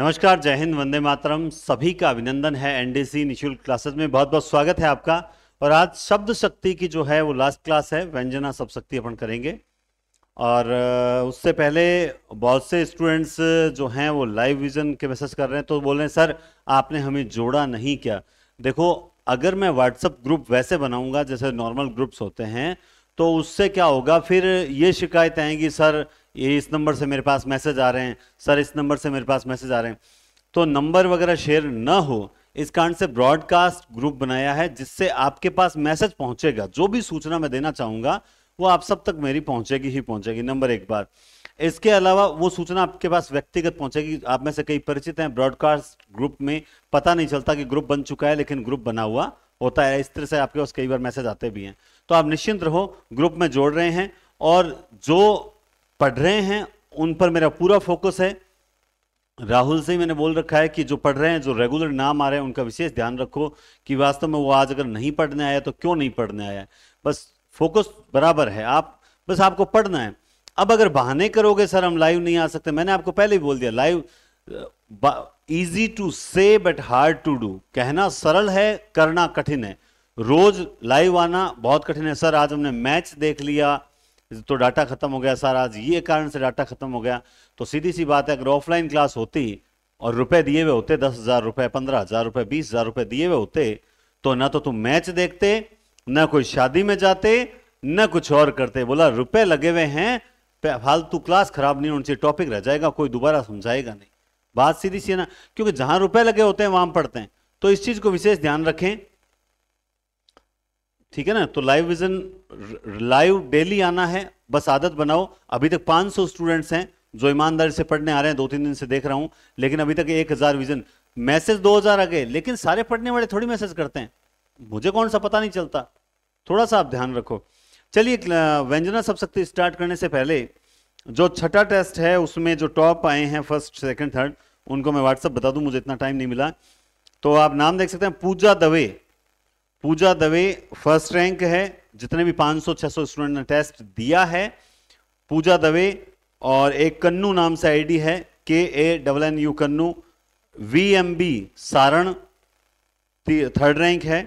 नमस्कार जय हिंद वंदे मातरम सभी का अभिनंदन है एनडीसी निशुल्क क्लासेस में बहुत बहुत स्वागत है आपका और आज शब्द शक्ति की जो है वो लास्ट क्लास है व्यंजना शब्द शक्ति अपन करेंगे और उससे पहले बहुत से स्टूडेंट्स जो हैं वो लाइव विजन के मैसेज कर रहे हैं तो बोल रहे हैं सर आपने हमें जोड़ा नहीं क्या देखो अगर मैं व्हाट्सअप ग्रुप वैसे बनाऊंगा जैसे नॉर्मल ग्रुप्स होते हैं तो उससे क्या होगा फिर ये शिकायत आएंगी सर ये इस नंबर से मेरे पास मैसेज आ रहे हैं सर इस नंबर से मेरे पास मैसेज आ रहे हैं तो नंबर वगैरह शेयर ना हो इस कारण से ब्रॉडकास्ट ग्रुप बनाया है जिससे आपके पास मैसेज पहुंचेगा जो भी सूचना मैं देना चाहूंगा वो आप सब तक मेरी पहुंचेगी ही पहुंचेगी नंबर एक बार इसके अलावा वो सूचना आपके पास व्यक्तिगत पहुंचेगी आप में से कई परिचित हैं ब्रॉडकास्ट ग्रुप में पता नहीं चलता कि ग्रुप बन चुका है लेकिन ग्रुप बना हुआ होता है इस तरह से आपके पास कई बार मैसेज आते भी हैं तो आप निश्चिंत रहो ग्रुप में जोड़ रहे हैं और जो पढ़ रहे हैं उन पर मेरा पूरा फोकस है राहुल से ही मैंने बोल रखा है कि जो पढ़ रहे हैं जो रेगुलर नाम आ रहे हैं उनका विशेष ध्यान रखो कि वास्तव में वो आज अगर नहीं पढ़ने आया तो क्यों नहीं पढ़ने आया बस फोकस बराबर है आप बस आपको पढ़ना है अब अगर बहाने करोगे सर हम लाइव नहीं आ सकते मैंने आपको पहले ही बोल दिया live easy to say but hard to do कहना सरल है करना कठिन है रोज लाइव आना बहुत कठिन है सर आज हमने मैच देख लिया तो डाटा खत्म हो गया सर आज ये कारण से डाटा खत्म हो गया तो सीधी सी बात है अगर ऑफलाइन क्लास होती और रुपए दिए हुए होते दस हजार रुपए पंद्रह हजार रुपए बीस हजार रुपए दिए हुए होते तो ना तो तुम मैच देखते ना कोई शादी में जाते ना कुछ और करते बोला रुपए लगे हुए हैं फालतू क्लास खराब नहीं उनसे टॉपिक रह जाएगा कोई दोबारा समझाएगा नहीं बात सीधी सी है ना क्योंकि जहां रुपए लगे होते हैं वहां पढ़ते हैं तो इस चीज को विशेष ध्यान रखें ठीक है ना तो लाइव विजन लाइव डेली आना है बस आदत बनाओ अभी तक 500 स्टूडेंट्स हैं जो ईमानदारी से पढ़ने आ रहे हैं दो तीन दिन से देख रहा हूं लेकिन अभी तक एक हजार विजन मैसेज दो हजार आ गए लेकिन सारे पढ़ने वाले थोड़ी मैसेज करते हैं मुझे कौन सा पता नहीं चलता थोड़ा सा आप ध्यान रखो चलिए व्यंजना सब शक्ति स्टार्ट करने से पहले जो छठा टेस्ट है उसमें जो टॉप आए हैं फर्स्ट सेकेंड थर्ड उनको मैं व्हाट्सअप बता दूं मुझे इतना टाइम नहीं मिला तो आप नाम देख सकते हैं पूजा दवे पूजा दवे फर्स्ट रैंक है जितने भी 500-600 स्टूडेंट ने टेस्ट दिया है पूजा दवे और एक कन्नू नाम से आईडी है K A double N U Kannu V M B Saran third rank है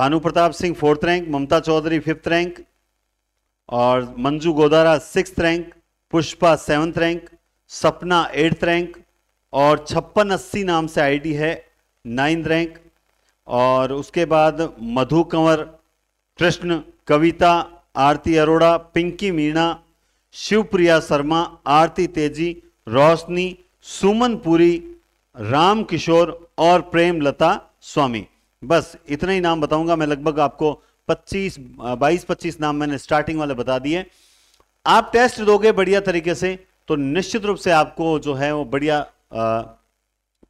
Bhanu Pratap Singh fourth rank Mamta Chaudhary fifth rank और Manju Godara six rank Pushpa seventh rank Sapna eighth rank और छप्पन अस्सी नाम से आईडी है नाइन्थ रैंक और उसके बाद मधु कंवर कृष्ण कविता आरती अरोड़ा पिंकी मीणा शिवप्रिया शर्मा आरती तेजी रोशनी सुमन पुरी राम किशोर और प्रेम लता स्वामी बस इतना ही नाम बताऊंगा मैं लगभग आपको 25 22 25 नाम मैंने स्टार्टिंग वाले बता दिए आप टेस्ट दोगे बढ़िया तरीके से तो निश्चित रूप से आपको जो है वो बढ़िया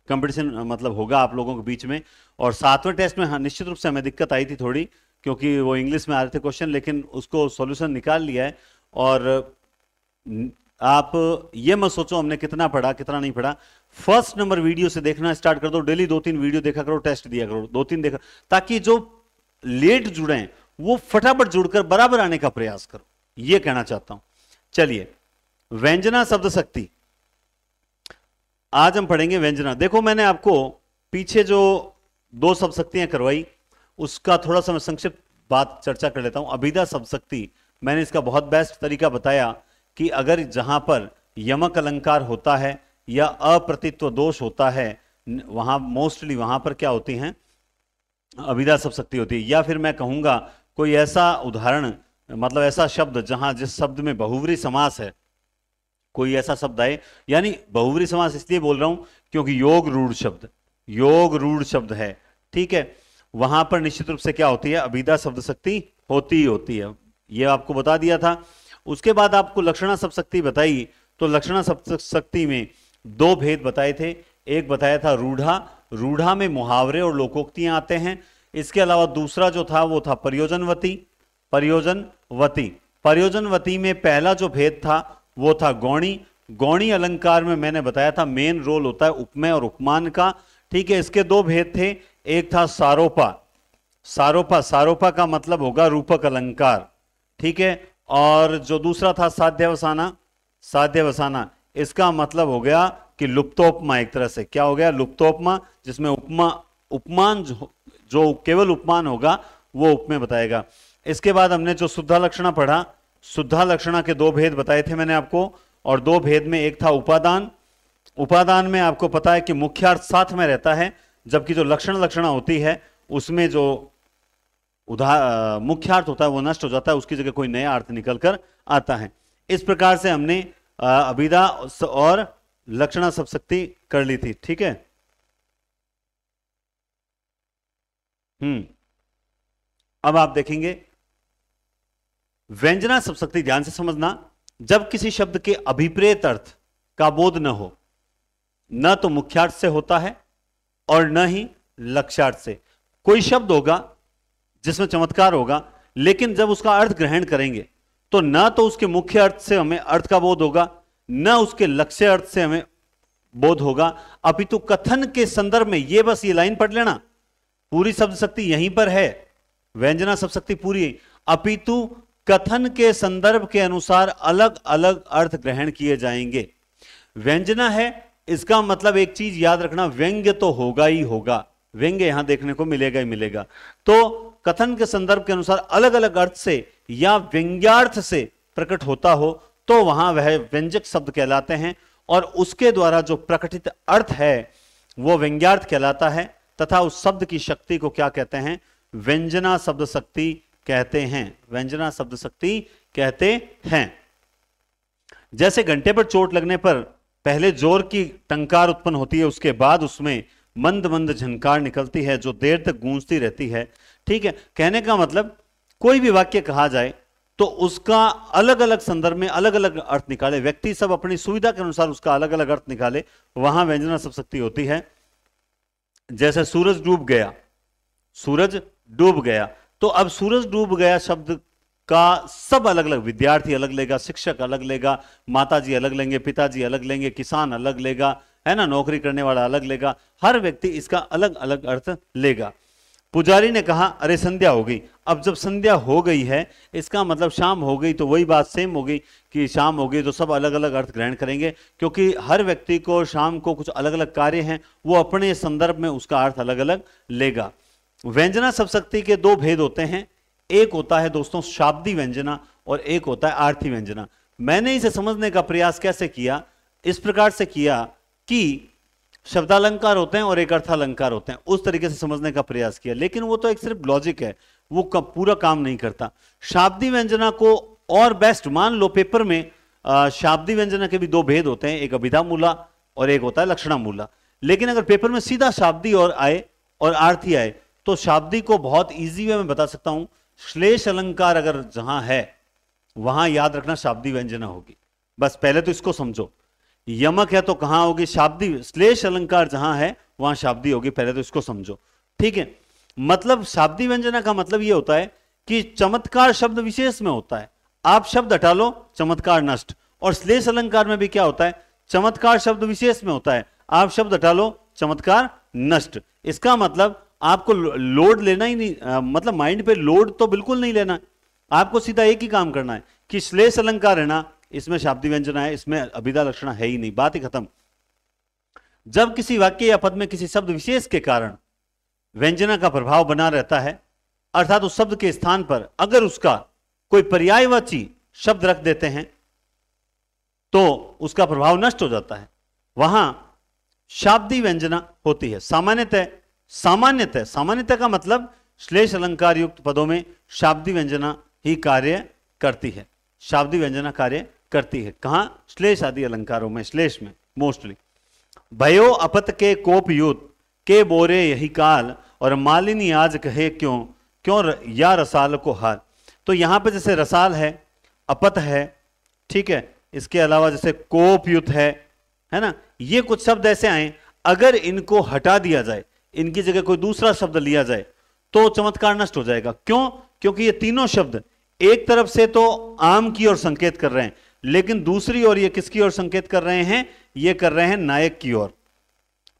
कंपटीशन मतलब होगा आप लोगों के बीच में और सातवें टेस्ट में हाँ, निश्चित रूप से हमें दिक्कत आई थी थोड़ी क्योंकि वो इंग्लिश में आ रहे थे क्वेश्चन लेकिन उसको सॉल्यूशन निकाल लिया है और आप ये मत सोचो हमने कितना पढ़ा कितना नहीं पढ़ा फर्स्ट नंबर वीडियो से देखना स्टार्ट कर दो डेली दो तीन वीडियो देखा करो टेस्ट दिया करो दो तीन देखा ताकि जो लेट जुड़े वो फटाफट जुड़कर बराबर आने का प्रयास करो ये कहना चाहता हूं चलिए व्यंजना शब्द शक्ति आज हम पढ़ेंगे व्यंजना देखो मैंने आपको पीछे जो दो सबशक्तियां करवाई उसका थोड़ा सा मैं संक्षिप्त बात चर्चा कर लेता हूँ अभिदा सबशक्ति मैंने इसका बहुत बेस्ट तरीका बताया कि अगर जहां पर यमक अलंकार होता है या अप्रतित्व दोष होता है वहां मोस्टली वहां पर क्या होती हैं अभिदा सबशक्ति होती है या फिर मैं कहूँगा कोई ऐसा उदाहरण मतलब ऐसा शब्द जहां जिस शब्द में बहुवरी समास है कोई ऐसा शब्द आए यानी बहुवरी समास इसलिए बोल रहा हूँ क्योंकि योग रूढ़ शब्द योग रूढ़ शब्द है ठीक है वहां पर निश्चित रूप से क्या होती है अभिदा शब्द शक्ति होती ही होती है यह आपको बता दिया था उसके बाद आपको लक्षणा शब्द शक्ति बताई तो लक्षणा शब्द शक्ति में दो भेद बताए थे एक बताया था रूढ़ा रूढ़ा में मुहावरे और लोकोक्तियां आते हैं इसके अलावा दूसरा जो था वो था परियोजनवती परियोजनवती परियोजनवती में पहला जो भेद था वो था गौणी गौणी अलंकार में मैंने बताया था मेन रोल होता है उपमय और उपमान का ठीक है इसके दो भेद थे एक था सारोपा सारोपा सारोपा का मतलब होगा रूपक अलंकार ठीक है और जो दूसरा था साध्यवसाना साध्यवसाना इसका मतलब हो गया कि लुप्तोपमा एक तरह से क्या हो गया लुप्तोपमा जिसमें उपमा उपमान जो, जो केवल उपमान होगा वो उपमेय बताएगा इसके बाद हमने जो शुद्धा लक्षणा पढ़ा शुद्धा लक्षणा के दो भेद बताए थे मैंने आपको और दो भेद में एक था उपादान उपादान में आपको पता है कि मुख्यार्थ साथ में रहता है जबकि जो लक्षण लक्षणा होती है उसमें जो उदाह मुख्यार्थ होता है वो नष्ट हो जाता है उसकी जगह कोई नया अर्थ निकल कर आता है इस प्रकार से हमने अभिदा और लक्षणा सबशक्ति कर ली थी ठीक है हम्म अब आप देखेंगे व्यंजना सबशक्ति ध्यान से समझना जब किसी शब्द के अभिप्रेत अर्थ का बोध न हो न तो मुख्यार्थ से होता है और न ही लक्ष्यार्थ से कोई शब्द होगा जिसमें चमत्कार होगा लेकिन जब उसका अर्थ ग्रहण करेंगे तो न तो उसके मुख्य अर्थ से हमें अर्थ का बोध होगा न उसके लक्ष्य अर्थ से हमें बोध होगा अपितु कथन के संदर्भ में यह बस ये लाइन पढ़ लेना पूरी शब्द शक्ति यहीं पर है व्यंजना शब्द शक्ति पूरी है अपितु कथन के संदर्भ के अनुसार अलग अलग अर्थ ग्रहण किए जाएंगे व्यंजना है इसका मतलब एक चीज याद रखना व्यंग्य तो होगा ही होगा व्यंग्य यहां देखने को मिलेगा ही मिलेगा तो कथन के संदर्भ के अनुसार अलग अलग अर्थ से या व्यंग्यार्थ से प्रकट होता हो तो वहां वह व्यंजक शब्द कहलाते हैं और उसके द्वारा जो प्रकटित अर्थ है वो व्यंग्यार्थ कहलाता है तथा उस शब्द की शक्ति को क्या कहते हैं व्यंजना शब्द शक्ति कहते हैं व्यंजना शब्द शक्ति कहते हैं जैसे घंटे पर चोट लगने पर पहले जोर की टंकार उत्पन्न होती है उसके बाद उसमें मंद मंद झनकार निकलती है जो देर तक गूंजती रहती है ठीक है कहने का मतलब कोई भी वाक्य कहा जाए तो उसका अलग अलग संदर्भ में अलग अलग अर्थ निकाले व्यक्ति सब अपनी सुविधा के अनुसार उसका अलग अलग अर्थ निकाले वहां व्यंजना सब शक्ति होती है जैसे सूरज डूब गया सूरज डूब गया तो अब सूरज डूब गया शब्द का सब अलग अलग विद्यार्थी अलग लेगा शिक्षक अलग लेगा माताजी अलग लेंगे पिताजी अलग लेंगे किसान अलग लेगा है ना नौकरी करने वाला अलग लेगा हर व्यक्ति इसका अलग अलग अर्थ लेगा पुजारी ने कहा अरे संध्या हो गई अब जब संध्या हो गई है इसका मतलब शाम हो गई तो वही बात सेम हो गई कि शाम हो गई तो सब अलग अलग अर्थ ग्रहण करेंगे क्योंकि हर व्यक्ति को शाम को कुछ अलग अलग कार्य हैं वो अपने संदर्भ में उसका अर्थ अलग अलग लेगा व्यंजना सबशक्ति के दो भेद होते हैं एक होता है दोस्तों शाब्दी व्यंजना और एक होता है आर्थिक व्यंजना मैंने इसे समझने का प्रयास कैसे किया इस प्रकार से किया कि शब्दालंकार होते हैं और एक अर्थालंकार होते हैं उस तरीके से समझने का प्रयास किया लेकिन वो तो एक सिर्फ लॉजिक है वो का, पूरा काम नहीं करता शाब्दी व्यंजना को और बेस्ट मान लो पेपर में शाब्दी व्यंजना के भी दो भेद होते हैं एक अभिधा मूला और एक होता है लक्षणा मूला लेकिन अगर पेपर में सीधा शाब्दी और आए और आर्थी आए तो शाब्दी को बहुत ईजी वे में बता सकता हूं श्लेष अलंकार अगर जहां है वहां याद रखना शाब्दी व्यंजना होगी बस पहले तो इसको समझो यमक है तो कहां होगी शाब्दी श्लेष अलंकार जहां है वहां शाब्दी होगी पहले तो इसको समझो ठीक है मतलब शाब्दी व्यंजना का मतलब यह होता है कि चमत्कार शब्द विशेष में होता है आप शब्द हटा लो चमत्कार नष्ट और श्लेष अलंकार में भी क्या होता है चमत्कार शब्द विशेष में होता है आप शब्द हटा लो चमत्कार नष्ट इसका मतलब आपको लोड लेना ही नहीं मतलब माइंड पे लोड तो बिल्कुल नहीं लेना आपको सीधा एक ही काम करना है कि श्लेष अलंकार है ना इसमें शाब्दी व्यंजना है इसमें अभिधा लक्षण है ही नहीं बात ही खत्म जब किसी वाक्य या पद में किसी शब्द विशेष के कारण व्यंजना का प्रभाव बना रहता है अर्थात उस शब्द के स्थान पर अगर उसका कोई पर्यायवाची शब्द रख देते हैं तो उसका प्रभाव नष्ट हो जाता है वहां शाब्दी व्यंजना होती है सामान्यतः सामान्यतः सामान्यतः का मतलब श्लेष अलंकार युक्त पदों में शाब्दी व्यंजना ही कार्य करती है शाब्दी व्यंजना कार्य करती है कहा श्लेष आदि अलंकारों में श्लेष में मोस्टली भयो अपत के कोप युत के बोरे यही काल और मालिनी आज कहे क्यों क्यों र, या रसाल को हाल तो यहां पर जैसे रसाल है अपत है ठीक है इसके अलावा जैसे कोपयुत है है ना ये कुछ शब्द ऐसे आए अगर इनको हटा दिया जाए इनकी जगह कोई दूसरा शब्द लिया जाए तो चमत्कार नष्ट हो जाएगा क्यों क्योंकि ये तीनों शब्द एक तरफ से तो आम की ओर संकेत कर रहे हैं लेकिन दूसरी ओर ये किसकी ओर संकेत कर रहे हैं ये कर रहे हैं नायक की ओर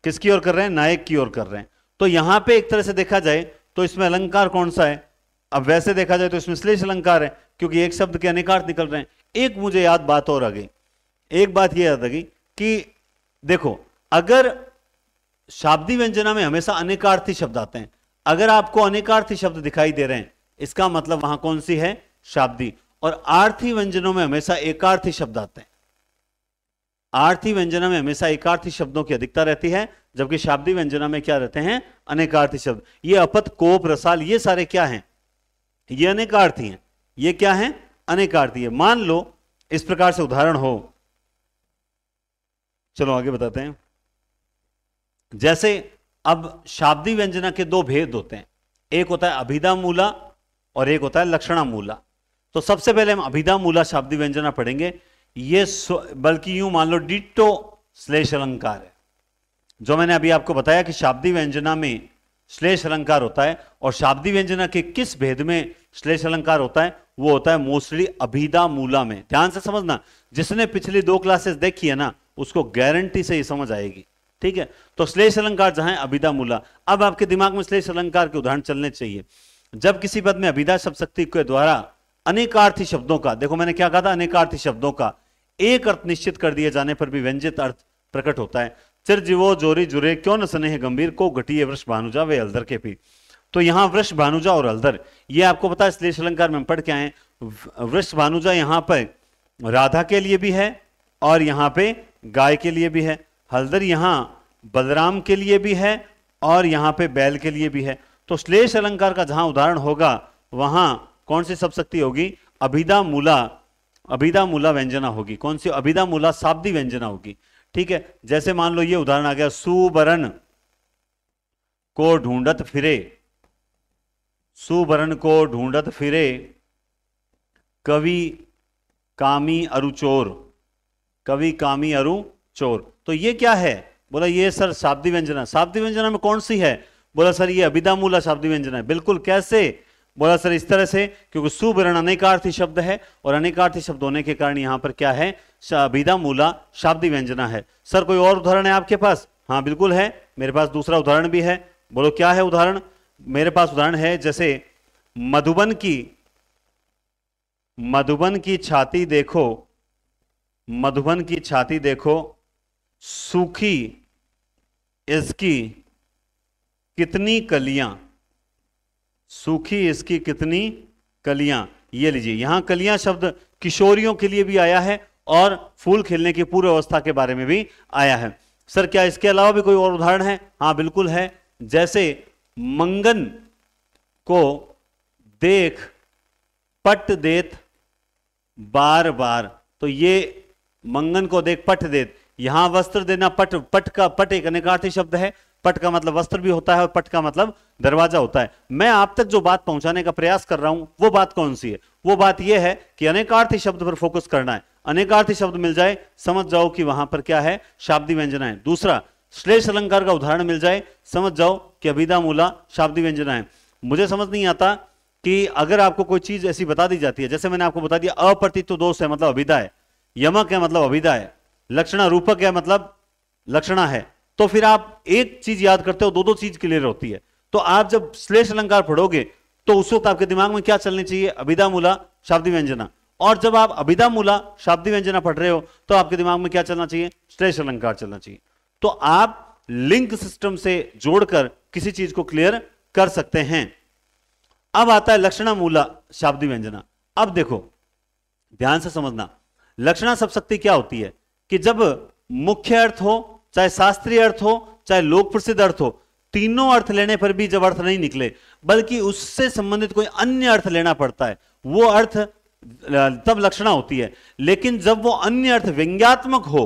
किसकी ओर कर रहे हैं नायक की ओर कर रहे हैं तो यहां पे एक तरह से देखा जाए तो इसमें अलंकार कौन सा है अब वैसे देखा जाए तो इसमें श्लेष अलंकार है क्योंकि एक शब्द के अनेकार्थ निकल रहे हैं एक मुझे याद बात और आ गई एक बात यह याद आ गई कि देखो अगर शाब्दी व्यंजना में हमेशा अनेकार्थी शब्द आते हैं अगर आपको अनेकार्थी शब्द दिखाई दे रहे हैं इसका मतलब वहां कौन सी है शाब्दी और आर्थी व्यंजनों में हमेशा एकार्थी शब्द आते हैं आर्थी व्यंजना में हमेशा एकार्थी शब्दों की अधिकता रहती है जबकि शाब्दी व्यंजना में क्या रहते हैं अनेकार्थी शब्द ये अपत कोप रसाल ये सारे क्या हैं ये अनेकार्थी हैं ये क्या हैं अनेकार्थी है मान लो इस प्रकार से उदाहरण हो चलो आगे बताते हैं जैसे अब शाब्दी व्यंजना के दो भेद होते हैं एक होता है अभिधा मूला और एक होता है लक्षणा मूला तो सबसे पहले हम अभिधा मूला शाब्दी व्यंजना पढ़ेंगे ये बल्कि यूं मान लो डिटो श्लेष अलंकार है जो मैंने अभी आपको बताया कि शाब्दी व्यंजना में श्लेष अलंकार होता है और शाब्दी व्यंजना के किस भेद में श्लेष अलंकार होता है वो होता है मोस्टली अभिधा मूला में ध्यान से समझना जिसने पिछली दो क्लासेस देखी है ना उसको गारंटी से ही समझ आएगी ठीक है तो श्लेष अलंकार जहां अभिदा मूला अब आपके दिमाग में श्लेष अलंकार के उदाहरण चलने चाहिए जब किसी पद में अभिदा शब्द शक्ति के द्वारा अनेकार्थी शब्दों का देखो मैंने क्या कहा था अनेकार्थी शब्दों का एक अर्थ निश्चित कर दिए जाने पर भी व्यंजित अर्थ प्रकट होता है जीवो जोरी जुरे क्यों न सने गंभीर को घटिए वृक्ष भानुजा वे अलदर के पी तो यहां वृक्ष भानुजा और अलदर ये आपको पता है श्लेष अलंकार में हम पढ़ के आए वृक्ष भानुजा यहां पर राधा के लिए भी है और यहां पे गाय के लिए भी है हल्दर यहाँ बलराम के लिए भी है और यहाँ पे बैल के लिए भी है तो श्लेष अलंकार का जहाँ उदाहरण होगा वहाँ कौन सी शक्ति होगी अभिदा मूला अभिदा मूला व्यंजना होगी कौन सी अभिदा मूला शाब्दी व्यंजना होगी ठीक है जैसे मान लो ये उदाहरण आ गया सुबरन को ढूंढत फिरे सुबरन को ढूंढत फिरे कवि कामी अरुचोर कवि कामी अरु चोर तो ये क्या है बोला ये सर शाब्दी व्यंजना शाब्दी व्यंजना में कौन सी है बोला सर ये मूला शाब्दी व्यंजना है बिल्कुल कैसे बोला सर इस तरह से क्योंकि सुवर्ण अनेकार्थी शब्द है और अनेकार्थी शब्द होने के कारण यहां पर क्या है मूला शाब्दी व्यंजना है सर कोई और उदाहरण है आपके पास हाँ बिल्कुल है मेरे पास दूसरा उदाहरण भी है बोलो क्या है उदाहरण मेरे पास उदाहरण है जैसे मधुबन की मधुबन की छाती देखो मधुबन की छाती देखो सूखी इसकी कितनी कलियां सूखी इसकी कितनी कलियां ये लीजिए यहां कलियां शब्द किशोरियों के लिए भी आया है और फूल खिलने की पूर्व अवस्था के बारे में भी आया है सर क्या इसके अलावा भी कोई और उदाहरण है हाँ बिल्कुल है जैसे मंगन को देख पट देत बार बार तो ये मंगन को देख पट देत यहां वस्त्र देना पट पट का पट एक अनेकार्थी शब्द है पट का मतलब वस्त्र भी होता है और पट का मतलब दरवाजा होता है मैं आप तक जो बात पहुंचाने का प्रयास कर रहा हूं वो बात कौन सी है वो बात यह है कि अनेकार्थी शब्द पर फोकस करना है अनेकार्थी शब्द मिल जाए समझ जाओ कि वहां पर क्या है शाब्दी व्यंजना है दूसरा श्लेष अलंकार का उदाहरण मिल जाए समझ जाओ कि अभिदा मूला शाब्दी व्यंजना है मुझे समझ नहीं आता कि अगर आपको कोई चीज ऐसी बता दी जाती है जैसे मैंने आपको बता दिया अप्रतित्व दोष है मतलब अभिदा है यमक है मतलब अभिदा है लक्षण रूपक है मतलब लक्षणा है तो फिर आप एक चीज याद करते हो दो दो चीज क्लियर होती है तो आप जब श्लेष अलंकार पढ़ोगे तो उस वक्त आपके दिमाग में क्या चलनी चाहिए अभिदा मूला शाब्दी व्यंजना और जब आप अभिदा मूला शाब्दी व्यंजना पढ़ रहे हो तो आपके दिमाग में क्या चलना चाहिए श्लेष अलंकार चलना चाहिए तो आप लिंक सिस्टम से जोड़कर किसी चीज को क्लियर कर सकते हैं अब आता है लक्षणा मूला शाब्दी व्यंजना अब देखो ध्यान से समझना लक्षणा सबशक्ति क्या होती है कि जब मुख्य अर्थ हो चाहे शास्त्रीय अर्थ हो चाहे लोक प्रसिद्ध अर्थ हो तीनों अर्थ लेने पर भी जब अर्थ नहीं निकले बल्कि उससे संबंधित कोई अन्य अर्थ लेना पड़ता है वो अर्थ तब लक्षणा होती है लेकिन जब वो अन्य अर्थ व्यंग्यात्मक हो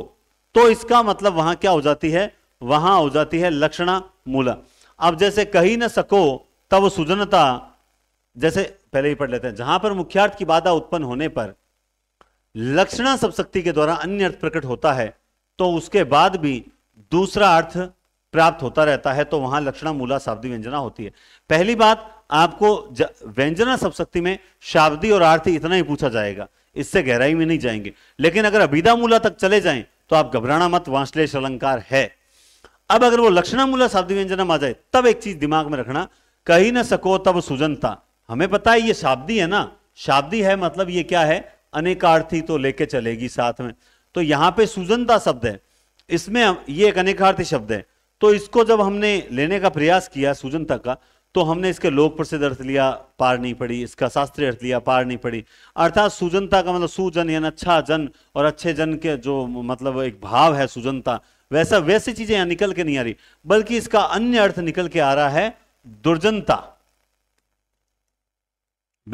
तो इसका मतलब वहां क्या हो जाती है वहां हो जाती है लक्षणा मूला अब जैसे कही ना सको तब सुजनता जैसे पहले ही पढ़ लेते हैं जहां पर मुख्यार्थ की बाधा उत्पन्न होने पर लक्षणा शक्ति के द्वारा अन्य अर्थ प्रकट होता है तो उसके बाद भी दूसरा अर्थ प्राप्त होता रहता है तो वहां लक्षणा मूला शाब्दी व्यंजना होती है पहली बात आपको व्यंजना शक्ति में शाब्दी और आर्थिक इतना ही पूछा जाएगा इससे गहराई में नहीं जाएंगे लेकिन अगर अभिदा मूला तक चले जाएं तो आप घबराना मत वांश्लेष अलंकार है अब अगर वो लक्षणा मूला शाब्दी व्यंजना आ जाए तब एक चीज दिमाग में रखना कहीं ना सको तब सुजनता हमें पता है ये शाब्दी है ना शाब्दी है मतलब ये क्या है अनेकार्थी तो लेके चलेगी साथ में तो यहां पे सुजनता शब्द है इसमें ये एक अनेकार्थी शब्द है तो इसको जब हमने लेने का प्रयास किया सुजनता का तो हमने इसके लोक प्रसिद्ध अर्थ लिया पार नहीं पड़ी इसका शास्त्रीय अर्थ लिया पार नहीं पड़ी अर्थात सुजनता का मतलब सुजन यानी अच्छा जन और अच्छे जन के जो मतलब एक भाव है सुजनता वैसा वैसी चीजें यहां निकल के नहीं आ रही बल्कि इसका अन्य अर्थ निकल के आ रहा है दुर्जनता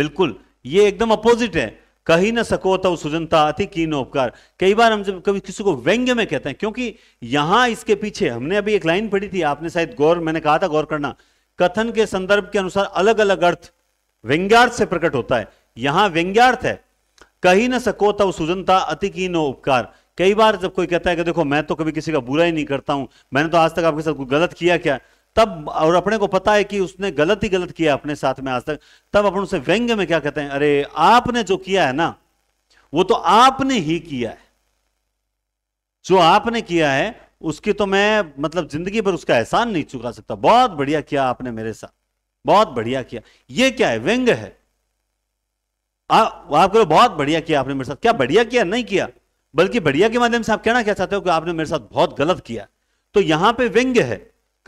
बिल्कुल ये एकदम अपोजिट है कही ना सको तो सुजनता अति कीन उपकार कई बार हम जब कभी किसी को व्यंग्य में कहते हैं क्योंकि यहां इसके पीछे हमने अभी एक लाइन पढ़ी थी आपने शायद गौर मैंने कहा था गौर करना कथन के संदर्भ के अनुसार अलग अलग अर्थ व्यंग्यार्थ से प्रकट होता है यहां व्यंग्यार्थ है कही ना सको तो सुजनता अति की नो उपकार कई बार जब कोई कहता है कि देखो मैं तो कभी किसी का बुरा ही नहीं करता हूं मैंने तो आज तक आपके साथ कुछ गलत किया क्या तब और अपने को पता है कि उसने गलत ही गलत किया अपने साथ में आज तक तब अपन उसे व्यंग्य में क्या कहते हैं अरे आपने जो किया है ना वो तो आपने ही किया है जो आपने किया है उसकी तो मैं मतलब जिंदगी भर उसका एहसान नहीं चुका सकता बहुत बढ़िया किया आपने मेरे साथ बहुत बढ़िया किया ये क्या है व्यंग है आप कहो बहुत बढ़िया किया आपने मेरे साथ क्या बढ़िया किया नहीं किया बल्कि बढ़िया के माध्यम से आप कहना क्या चाहते हो कि आपने मेरे साथ बहुत गलत किया तो यहां पे व्यंग्य है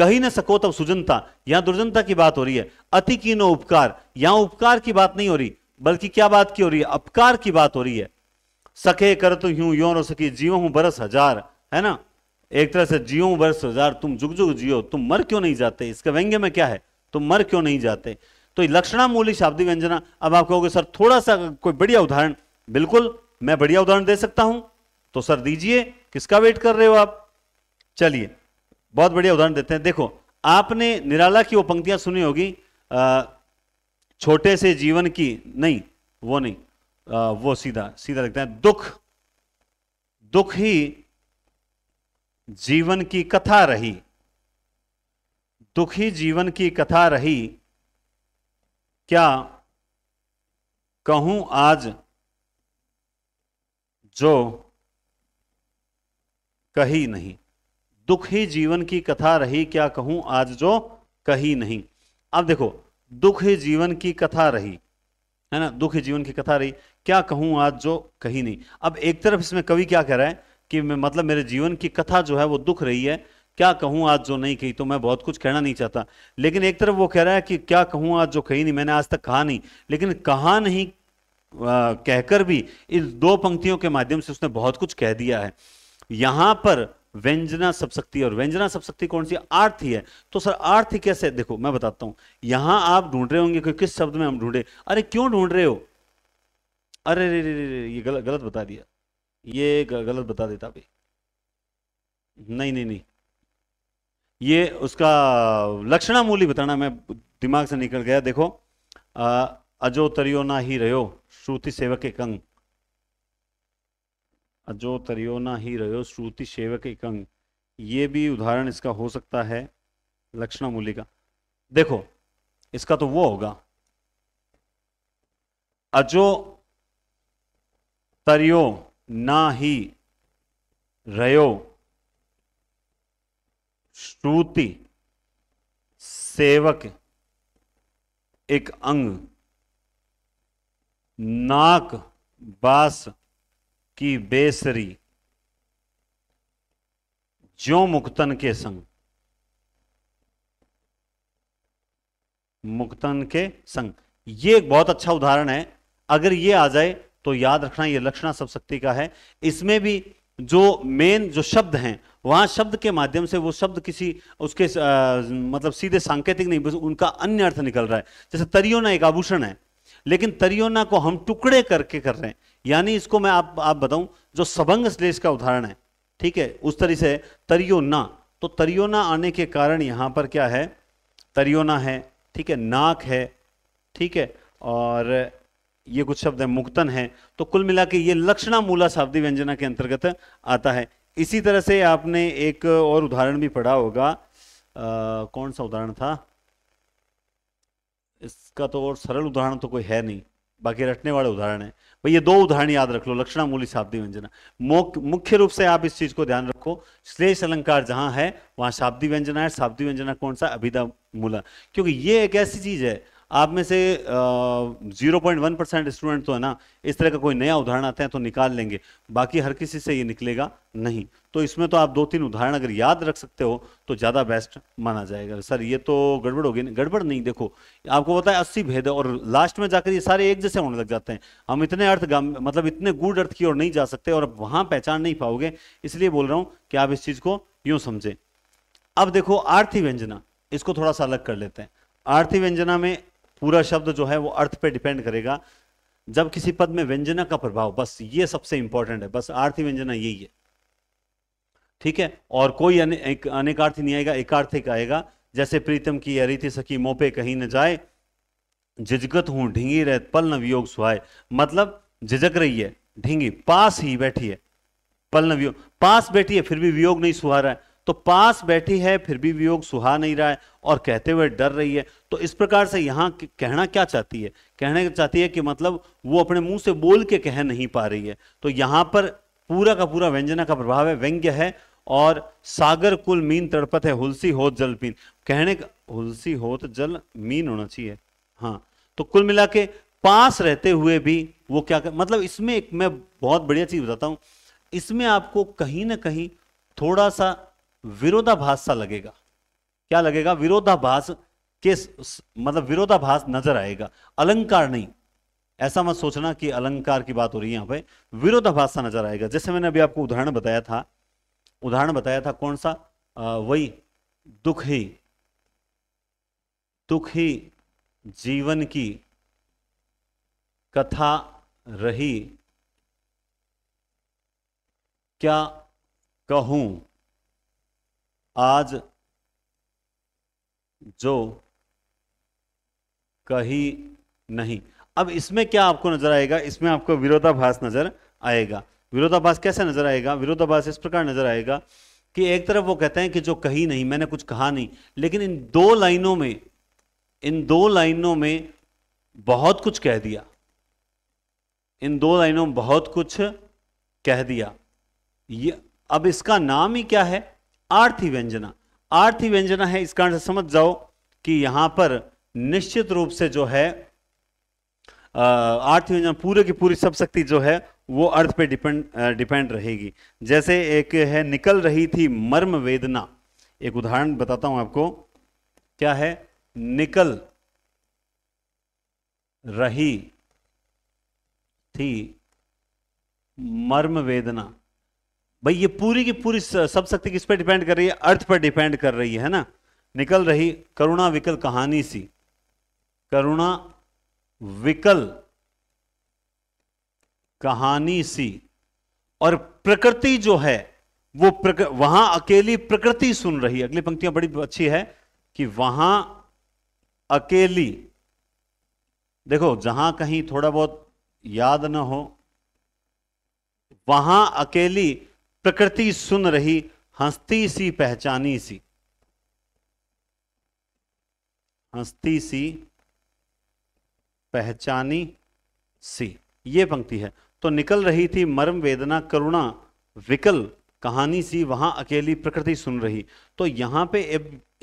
कही न सको तब सुजनता या दुर्जनता की बात हो रही है अति की नो उपकार या उपकार की बात नहीं हो रही बल्कि क्या बात की हो रही है अपकार की बात हो रही है सके कर तो यूं यो रो सकी जियो हूं बरस हजार है ना एक तरह से जियो बरस हजार तुम जुग जुग जियो तुम मर क्यों नहीं जाते इसके व्यंग्य में क्या है तुम मर क्यों नहीं जाते तो लक्षणा मूल्य शाब्दी व्यंजना अब आप कहोगे सर थोड़ा सा कोई बढ़िया उदाहरण बिल्कुल मैं बढ़िया उदाहरण दे सकता हूं तो सर दीजिए किसका वेट कर रहे हो आप चलिए बहुत बढ़िया उदाहरण देते हैं देखो आपने निराला की वो पंक्तियां सुनी होगी छोटे से जीवन की नहीं वो नहीं आ, वो सीधा सीधा लिखते हैं दुख दुख ही जीवन की कथा रही दुख ही जीवन की कथा रही क्या कहूं आज जो कही नहीं दुख ही जीवन की कथा रही क्या कहूं आज जो कही नहीं अब देखो दुख ही जीवन की कथा रही है ना दुख ही जीवन की कथा रही क्या कहूँ आज जो कही नहीं अब एक तरफ इसमें कवि क्या कह रहा है कि मतलब मेरे जीवन की कथा जो है वो दुख रही है क्या कहूँ आज जो नहीं कही तो मैं बहुत कुछ कहना नहीं चाहता लेकिन एक तरफ वो कह रहा है कि क्या कहूँ आज जो कही नहीं मैंने आज तक कहा नहीं लेकिन कहा नहीं कहकर भी इस दो पंक्तियों के माध्यम से उसने बहुत कुछ कह दिया है यहां पर व्यंजना सबशक्ति और व्यंजना सबशक्ति कौन सी ही है तो सर आर्थी कैसे देखो मैं बताता हूं यहां आप ढूंढ रहे होंगे कि किस शब्द में हम ढूंढे अरे क्यों ढूंढ रहे हो अरे रे रे रे ये गलत गलत बता दिया ये गलत बता देता भाई नहीं नहीं नहीं ये उसका लक्षणामूल ही बताना मैं दिमाग से निकल गया देखो अजो तरियो ना ही रहो श्रुति सेवक के कंग अजो तरियो ना ही रहो श्रुति सेवक एकंग ये भी उदाहरण इसका हो सकता है लक्षणा मूल्य का देखो इसका तो वो होगा अजो तरियो ना ही रहो श्रुति सेवक एक अंग नाक बास की बेसरी जो मुक्तन के संग मुक्तन के संग ये एक बहुत अच्छा उदाहरण है अगर ये आ जाए तो याद रखना ये लक्षणा सब शक्ति का है इसमें भी जो मेन जो शब्द हैं वहां शब्द के माध्यम से वो शब्द किसी उसके आ, मतलब सीधे सांकेतिक नहीं बस उनका अन्य अर्थ निकल रहा है जैसे तरियो ना एक आभूषण है लेकिन तरियोना को हम टुकड़े करके कर रहे हैं यानी इसको मैं आप आप बताऊं जो सबंग श्लेष का उदाहरण है ठीक है उस तरह से तरियोना तो तरियोना आने के कारण यहां पर क्या है तरियोना है ठीक है नाक है ठीक है और ये कुछ शब्द है मुक्तन है तो कुल मिला के ये लक्षणा मूला शाब्दी व्यंजना के अंतर्गत आता है इसी तरह से आपने एक और उदाहरण भी पढ़ा होगा आ, कौन सा उदाहरण था इसका तो और सरल उदाहरण तो कोई है नहीं बाकी रटने वाले उदाहरण है भाई ये दो उदाहरण याद रख लो लक्षणा मूली शाब्दी व्यंजना मुख्य रूप से आप इस चीज को ध्यान रखो श्लेष अलंकार जहां है वहां शाब्दी व्यंजना है शाब्दी व्यंजना कौन सा अभिधा मूला क्योंकि ये एक ऐसी चीज है आप में से zero point one percent student तो है ना इस तरह का कोई नया उदाहरण आता है तो निकाल लेंगे बाकी हर किसी से ये निकलेगा नहीं तो इसमें तो आप दो तीन उदाहरण अगर याद रख सकते हो तो ज़्यादा बेस्ट माना जाएगा सर ये तो गड़बड़ होगी ना गड़बड़ नहीं देखो आपको पता है अस्सी भेद है और लास्ट में जाकर ये सारे एक जैसे होने लग जाते हैं हम इतने अर्थ मतलब इतने गुड अर्थ की ओर नहीं जा सकते और वहाँ पहचान नहीं पाओगे इसलिए बोल रहा हूँ कि आप इस चीज़ को यूँ समझें अब देखो आर्थी व्यंजना इसको थोड़ा सा अलग कर लेते हैं आर्थी व्यंजना में पूरा शब्द जो है वो अर्थ पे डिपेंड करेगा जब किसी पद में व्यंजना का प्रभाव बस ये सबसे इंपॉर्टेंट है बस आर्थिक व्यंजना यही है ठीक है और कोई अने, एक, अनेकार्थी नहीं आएगा एकार्थिक आएगा जैसे प्रीतम की अरिति सखी मोपे कहीं न जाए झिझकत हूं ढींगी रह पल नियोग सुहाय मतलब झिझक रही है ढींगी पास ही बैठी है पल नियोग पास बैठी है फिर भी वियोग नहीं सुहा रहा है तो पास बैठी है फिर भी वियोग सुहा नहीं रहा है और कहते हुए डर रही है तो इस प्रकार से यहाँ कहना क्या चाहती है कहना चाहती है कि मतलब वो अपने मुंह से बोल के कह नहीं पा रही है तो यहाँ पर पूरा का पूरा व्यंजना का प्रभाव है व्यंग्य है और सागर कुल मीन तड़पत है हुलसी होत जल पीन कहने का हुलसी होत जल मीन होना चाहिए हाँ तो कुल मिला के पास रहते हुए भी वो क्या कर मतलब इसमें एक मैं बहुत बढ़िया चीज बताता हूँ इसमें आपको कहीं ना कहीं थोड़ा सा विरोधाभास सा लगेगा क्या लगेगा विरोधाभास के मतलब विरोधाभास नजर आएगा अलंकार नहीं ऐसा मत सोचना कि अलंकार की बात हो रही है यहां पर विरोधाभास सा नजर आएगा जैसे मैंने अभी आपको उदाहरण बताया था उदाहरण बताया था कौन सा आ, वही दुख ही दुख ही जीवन की कथा रही क्या कहूं आज जो कही नहीं अब इसमें क्या आपको नजर आएगा इसमें आपको विरोधाभास नजर आएगा विरोधाभास कैसे नजर आएगा विरोधाभास इस प्रकार नजर आएगा कि एक तरफ वो कहते हैं कि जो कही नहीं मैंने कुछ कहा नहीं लेकिन इन दो लाइनों में इन दो लाइनों में बहुत कुछ कह दिया इन दो लाइनों में बहुत कुछ कह दिया ये अब इसका नाम ही क्या है आर्थी व्यंजना आर्थी व्यंजना है इस कारण से समझ जाओ कि यहां पर निश्चित रूप से जो है आर्थिक व्यंजना पूरे की पूरी सब शक्ति जो है वो अर्थ पे डिपेंड डिपेंड रहेगी जैसे एक है निकल रही थी मर्म वेदना एक उदाहरण बताता हूं आपको क्या है निकल रही थी मर्म वेदना भाई ये पूरी की पूरी सब शक्ति किस पर डिपेंड कर रही है अर्थ पर डिपेंड कर रही है ना निकल रही करुणा विकल कहानी सी करुणा विकल कहानी सी और प्रकृति जो है वो प्रक, वहां अकेली प्रकृति सुन रही अगली पंक्तियां बड़ी अच्छी है कि वहां अकेली देखो जहां कहीं थोड़ा बहुत याद ना हो वहां अकेली प्रकृति सुन रही हंसती सी पहचानी सी हंसती सी पहचानी सी ये पंक्ति है तो निकल रही थी मर्म वेदना करुणा विकल कहानी सी वहाँ अकेली प्रकृति सुन रही तो यहाँ पे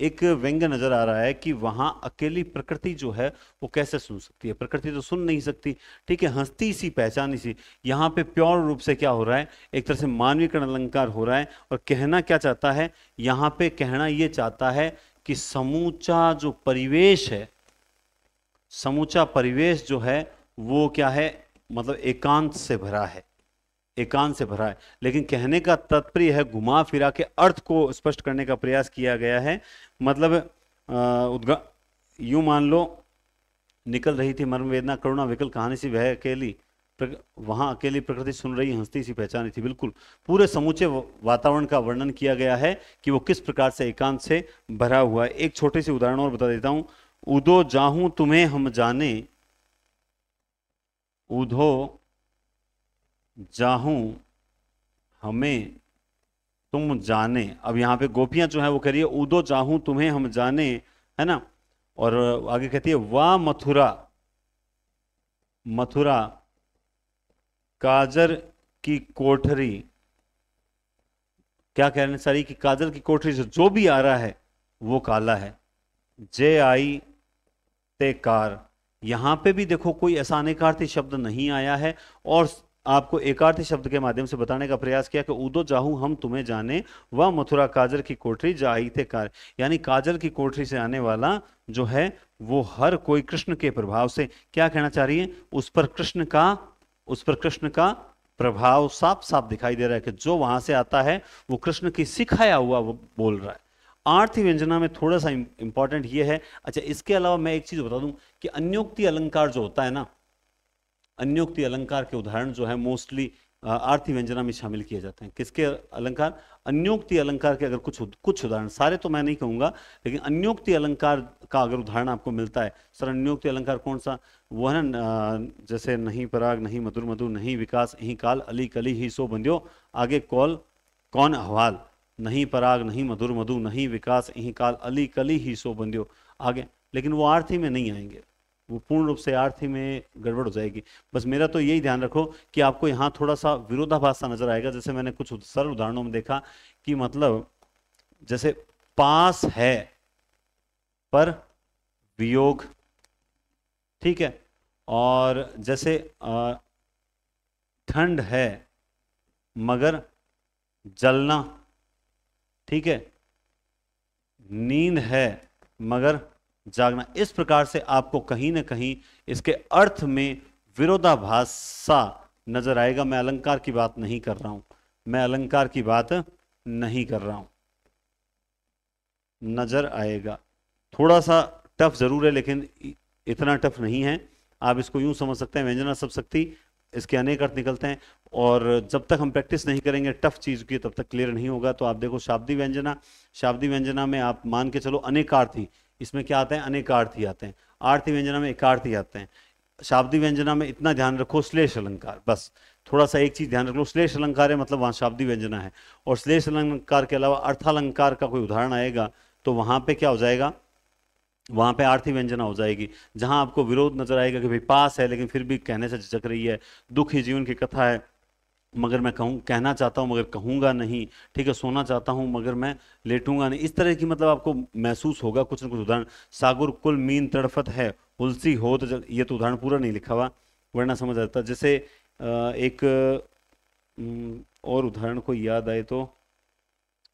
एक व्यंग्य नजर आ रहा है कि वहाँ अकेली प्रकृति जो है वो कैसे सुन सकती है प्रकृति तो सुन नहीं सकती ठीक है हंसती सी पहचानी सी यहाँ पे प्योर रूप से क्या हो रहा है एक तरह से मानवीकरण अलंकार हो रहा है और कहना क्या चाहता है यहाँ पे कहना ये चाहता है कि समूचा जो परिवेश है समूचा परिवेश जो है वो क्या है मतलब एकांत से भरा है एकांत से भरा है लेकिन कहने का तात्पर्य है घुमा फिरा के अर्थ को स्पष्ट करने का प्रयास किया गया है मतलब उद्गा यूं मान लो निकल रही थी मर्म वेदना करुणा विकल कहानी सी वह अकेली वहां अकेली प्रकृति सुन रही हंसती सी पहचानी थी बिल्कुल पूरे समूचे वातावरण का वर्णन किया गया है कि वो किस प्रकार से एकांत से भरा हुआ है एक छोटे से उदाहरण और बता देता हूं उदो जाहू तुम्हें हम जाने उधो जाहू हमें तुम जाने अब यहाँ पे गोपियां जो है वो कह रही है उदो जाहू तुम्हें हम जाने है ना और आगे कहती है वाह मथुरा मथुरा काजर की कोठरी क्या कहना सारी कि काजल की कोठरी से जो भी आ रहा है वो काला है जे आई ते कार यहां पे भी देखो कोई अनेकार्थी शब्द नहीं आया है और आपको एकार्थ शब्द के माध्यम से बताने का प्रयास किया कि उदो जाहू हम तुम्हें जाने व मथुरा काजल की कोठरी जाई थे कार यानी काजर की कोठरी से आने वाला जो है वो हर कोई कृष्ण के प्रभाव से क्या कहना चाह रही है उस पर कृष्ण का उस पर कृष्ण का प्रभाव साफ साफ दिखाई दे रहा है कि जो वहां से आता है वो कृष्ण की सिखाया हुआ वो बोल रहा है आर्थिक व्यंजना में थोड़ा सा इंपॉर्टेंट ये है अच्छा इसके अलावा मैं एक चीज़ बता दूं कि अन्योक्ति अलंकार जो होता है ना अन्योक्ति अलंकार के उदाहरण जो है मोस्टली आर्थिक व्यंजना में शामिल किए जाते हैं किसके अलंकार अन्योक्ति अलंकार के अगर कुछ कुछ उदाहरण सारे तो मैं नहीं कहूंगा लेकिन अन्योक्ति अलंकार का अगर उदाहरण आपको मिलता है सर अन्योक्ति अलंकार कौन सा वह न जैसे नहीं पराग नहीं मधुर मधु नहीं विकास यही काल अली कली ही सो बंदो आगे कौल कौन अहवाल नहीं पराग नहीं मधुर मधु नहीं विकास यही काल अली कली ही सो बंदो आगे लेकिन वो आर्थी में नहीं आएंगे वो पूर्ण रूप से आर्थिक में गड़बड़ हो जाएगी बस मेरा तो यही ध्यान रखो कि आपको यहाँ थोड़ा सा विरोधाभास सा नजर आएगा जैसे मैंने कुछ सरल उदाहरणों में देखा कि मतलब जैसे पास है पर वियोग ठीक है और जैसे ठंड है मगर जलना ठीक है नींद है मगर जागना इस प्रकार से आपको कहीं ना कहीं इसके अर्थ में विरोधाभास सा नजर आएगा मैं अलंकार की बात नहीं कर रहा हूं मैं अलंकार की बात नहीं कर रहा हूं नजर आएगा थोड़ा सा टफ जरूर है लेकिन इतना टफ नहीं है आप इसको यूं समझ सकते हैं व्यंजना सब शक्ति इसके अनेक अर्थ निकलते हैं और जब तक हम प्रैक्टिस नहीं करेंगे टफ चीज़ की तब तक क्लियर नहीं होगा तो आप देखो शाब्दी व्यंजना शाब्दी व्यंजना में आप मान के चलो अनेकार्थी इसमें क्या आते हैं अनेकार्थी आते हैं आर्थी व्यंजना में एकार्थी आते हैं शाब्दी व्यंजना में इतना ध्यान रखो श्लेष अलंकार बस थोड़ा सा एक चीज़ ध्यान रख लो श्लेष अलंकार है मतलब वहाँ शाब्दी व्यंजना है और श्लेष अलंकार के अलावा अर्थालंकार का कोई उदाहरण आएगा तो वहाँ पे क्या हो जाएगा वहां पे आर्थिक व्यंजना हो जाएगी जहाँ आपको विरोध नजर आएगा कि भाई पास है लेकिन फिर भी कहने से झक रही है दुख ही जीवन की कथा है मगर मैं कहूँ कहना चाहता हूँ मगर कहूँगा नहीं ठीक है सोना चाहता हूँ मगर मैं लेटूंगा नहीं इस तरह की मतलब आपको महसूस होगा कुछ ना कुछ उदाहरण सागुर कुल मीन तड़फत है उलसी हो तो ये तो उदाहरण पूरा नहीं लिखा हुआ वरना समझ आता जैसे एक और उदाहरण को याद आए तो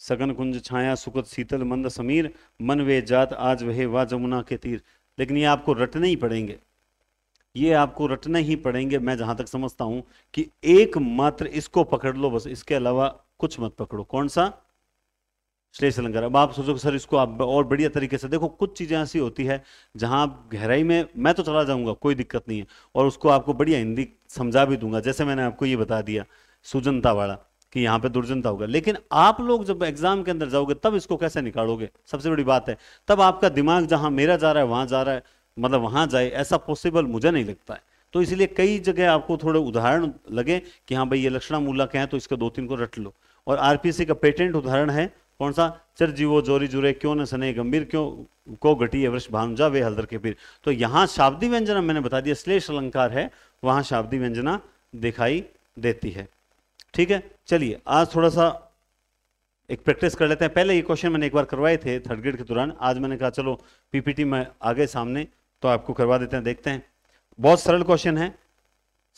सगन कुंज छाया सुखद शीतल मंद समीर मन वे जात आज वह वाह जमुना के तीर लेकिन ये आपको रटने ही पड़ेंगे ये आपको रटने ही पड़ेंगे मैं जहां तक समझता हूं कि एकमात्र इसको पकड़ लो बस इसके अलावा कुछ मत पकड़ो कौन सा श्लेष अलंकार अब आप सोचो सर इसको आप और बढ़िया तरीके से देखो कुछ चीज़ें ऐसी होती है जहां आप गहराई में मैं तो चला जाऊंगा कोई दिक्कत नहीं है और उसको आपको बढ़िया हिंदी समझा भी दूंगा जैसे मैंने आपको ये बता दिया सुजनता वाला कि यहाँ पे दुर्जनता होगा लेकिन आप लोग जब एग्जाम के अंदर जाओगे तब इसको कैसे निकालोगे सबसे बड़ी बात है तब आपका दिमाग जहां मेरा जा रहा है वहां जा रहा है मतलब वहाँ जाए ऐसा पॉसिबल मुझे नहीं लगता है तो इसलिए कई जगह आपको थोड़े उदाहरण लगे कि हाँ भाई ये लक्षणा मूलक हैं तो इसके दो तीन को रट लो और आरपीसी का पेटेंट उदाहरण है कौन सा चर जीवो जोरी जुरे क्यों न सने गंभीर क्यों को घटी वृक्ष भानुजा वे हल्दर के पीर तो यहाँ शाब्दी व्यंजना मैंने बता दिया श्लेष अलंकार है वहाँ शाब्दी व्यंजना दिखाई देती है ठीक है चलिए आज थोड़ा सा एक प्रैक्टिस कर लेते हैं पहले ये क्वेश्चन मैंने एक बार करवाए थे थर्ड ग्रेड के दौरान आज मैंने कहा चलो पीपीटी में आगे सामने तो आपको करवा देते हैं देखते हैं बहुत सरल क्वेश्चन है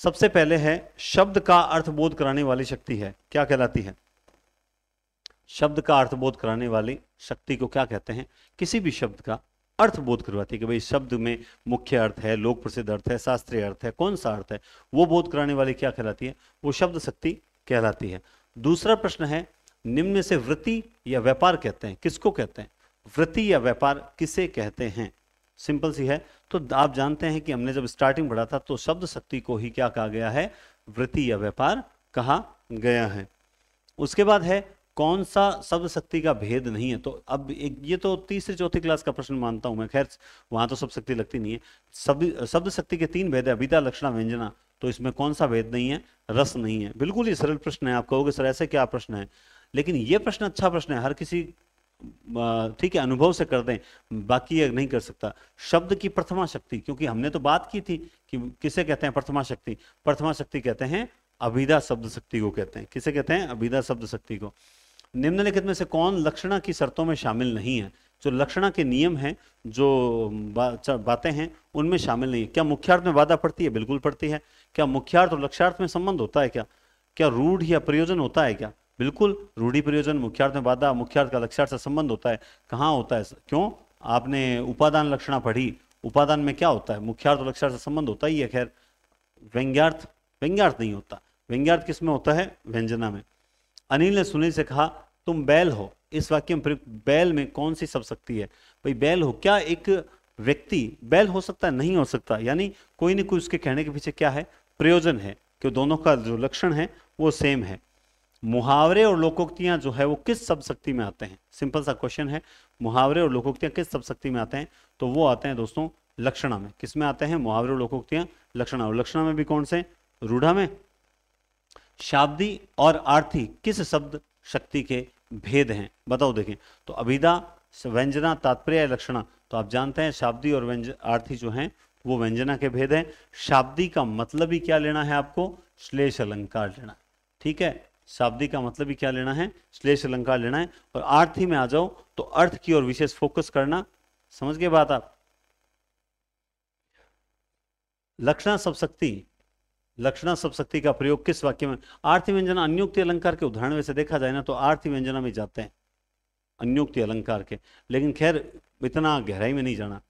सबसे पहले है शब्द का अर्थबोध कराने वाली शक्ति है क्या कहलाती है शब्द का अर्थबोध कराने वाली शक्ति को क्या कहते हैं किसी भी शब्द का अर्थ बोध करवाती है कि भाई शब्द में मुख्य अर्थ है लोक प्रसिद्ध अर्थ है शास्त्रीय अर्थ है कौन सा अर्थ है वो बोध कराने वाली क्या कहलाती है वो शब्द शक्ति कहलाती है दूसरा प्रश्न है निम्न में से वृत्ति या व्यापार कहते हैं किसको कहते हैं वृत्ति या व्यापार किसे कहते हैं सिंपल सी है तो आप जानते हैं कि हमने जब स्टार्टिंग पढ़ा था तो शब्द शक्ति को ही क्या कहा गया है वृत्ति या व्यापार कहा गया है उसके बाद है कौन सा शब्द शक्ति का भेद नहीं है तो अब एक ये तो तीसरे चौथी क्लास का प्रश्न मानता हूं मैं खैर वहां तो शब्द शक्ति लगती नहीं है शब्द शक्ति के तीन भेद है अभिता लक्षणा व्यंजना तो इसमें कौन सा भेद नहीं है रस नहीं है बिल्कुल ही सरल प्रश्न है आप कहोगे सर ऐसे क्या प्रश्न है लेकिन ये प्रश्न अच्छा प्रश्न है हर किसी ठीक है अनुभव से कर दें बाकी यह नहीं कर सकता शब्द की प्रथमा शक्ति क्योंकि हमने तो बात की थी कि किसे कहते हैं प्रथमा शक्ति प्रथमा शक्ति कहते हैं अभिदा शब्द शक्ति को कहते हैं किसे कहते हैं अभिदा शब्द शक्ति को निम्नलिखित में से कौन लक्षणा की शर्तों में शामिल नहीं है जो लक्षणा के नियम हैं जो बा, बातें हैं उनमें शामिल नहीं है क्या मुख्यार्थ में बाधा पड़ती है बिल्कुल पड़ती है क्या मुख्यार्थ और लक्ष्यार्थ में संबंध होता है क्या क्या रूढ़ या प्रयोजन होता है क्या बिल्कुल रूढ़ी प्रयोजन मुख्यार्थ में बाधा मुख्यार्थ का लक्ष्यार्थ से संबंध होता है कहाँ होता है क्यों आपने उपादान लक्षणा पढ़ी उपादान में क्या होता है मुख्यार्थ और लक्ष्यार्थ से संबंध होता ही है खैर व्यंग्यार्थ व्यंग्यार्थ नहीं होता व्यंग्यार्थ किस में होता है व्यंजना में अनिल ने सुनील से कहा तुम बैल हो इस वाक्य में प्रयुक्त बैल में कौन सी सब शक्ति है भाई बैल हो क्या एक व्यक्ति बैल हो सकता है नहीं हो सकता यानी कोई ना कोई उसके कहने के पीछे क्या है प्रयोजन है कि दोनों का जो लक्षण है वो सेम है मुहावरे और लोकोक्तियां जो है वो किस सब शक्ति में आते हैं सिंपल सा क्वेश्चन है मुहावरे और लोकोक्तियां किस सब शक्ति में आते हैं तो वो आते हैं दोस्तों लक्षणा में किस में आते हैं मुहावरे और लोकोक्तियां लक्षणा और लक्षणा में भी कौन से रूढ़ा में शाब्दी और आर्थी किस शब्द शक्ति के भेद हैं बताओ देखें तो अभिधा व्यंजना तात्पर्य लक्षणा तो आप जानते हैं शाब्दी और व्यंज आर्थी जो है वो व्यंजना के भेद हैं शाब्दी का मतलब ही क्या लेना है आपको श्लेष अलंकार लेना ठीक है शाब्दी का मतलब भी क्या लेना है श्लेष अलंकार लेना है और आर्थी में आ जाओ तो अर्थ की ओर विशेष फोकस करना समझ गए बात आप लक्षणा सबशक्ति लक्षणा सबशक्ति का प्रयोग किस वाक्य में आर्थी व्यंजना अन्योक्ति अलंकार के उदाहरण में से देखा जाए ना तो आर्थी व्यंजना में जाते हैं अन्योक्ति अलंकार के लेकिन खैर इतना गहराई में नहीं जाना